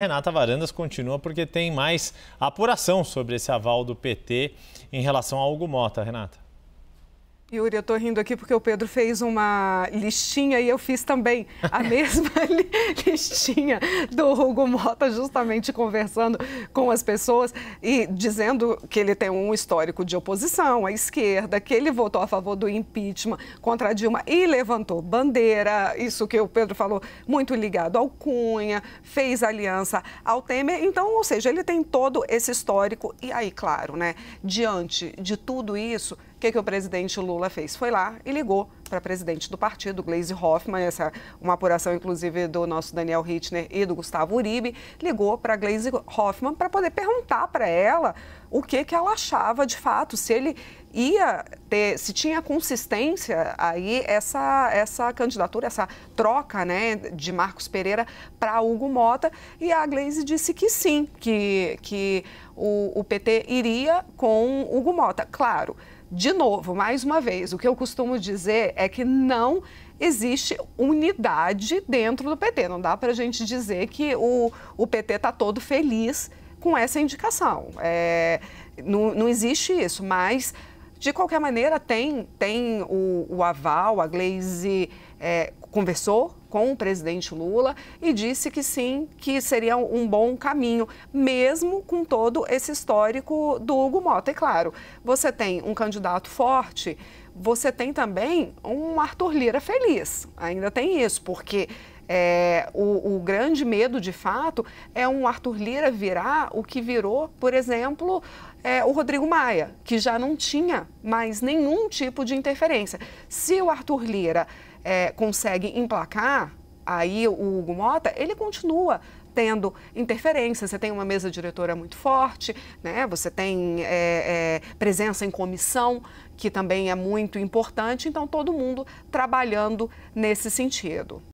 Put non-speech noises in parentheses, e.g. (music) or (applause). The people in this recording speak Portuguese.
Renata Varandas continua porque tem mais apuração sobre esse aval do PT em relação ao Hugo Mota, Renata. Yuri, eu estou rindo aqui porque o Pedro fez uma listinha e eu fiz também a (laughs) mesma li listinha do Hugo Mota, justamente conversando com as pessoas e dizendo que ele tem um histórico de oposição à esquerda, que ele votou a favor do impeachment contra Dilma e levantou bandeira, isso que o Pedro falou, muito ligado ao Cunha, fez aliança ao Temer. Então, ou seja, ele tem todo esse histórico e aí, claro, né, diante de tudo isso, o que, que o presidente Lula fez? Foi lá e ligou para a presidente do partido, Gleisi Hoffmann, essa uma apuração inclusive do nosso Daniel Hitner e do Gustavo Uribe, ligou para Gleisi Hoffmann para poder perguntar para ela o que, que ela achava de fato, se ele ia ter, se tinha consistência aí essa, essa candidatura, essa troca né, de Marcos Pereira para Hugo Mota. E a Gleisi disse que sim, que, que o, o PT iria com Hugo Mota. Claro de novo, mais uma vez, o que eu costumo dizer é que não existe unidade dentro do PT. Não dá para a gente dizer que o, o PT está todo feliz com essa indicação. É, não, não existe isso, mas de qualquer maneira, tem, tem o, o aval, a Glaze é, conversou com o presidente Lula e disse que sim, que seria um bom caminho, mesmo com todo esse histórico do Hugo Mota. É claro, você tem um candidato forte, você tem também um Arthur Lira feliz. Ainda tem isso, porque é, o, o, grande medo, de fato, é um Arthur Lira virar o que virou, por exemplo, é, o Rodrigo Maia, que já não tinha mais nenhum tipo de interferência. Se o Arthur Lira é, consegue emplacar aí o Hugo Mota, ele continua tendo interferência. Você tem uma mesa diretora muito forte, né? você tem é, é, presença em comissão, que também é muito importante. Então, todo mundo trabalhando nesse sentido.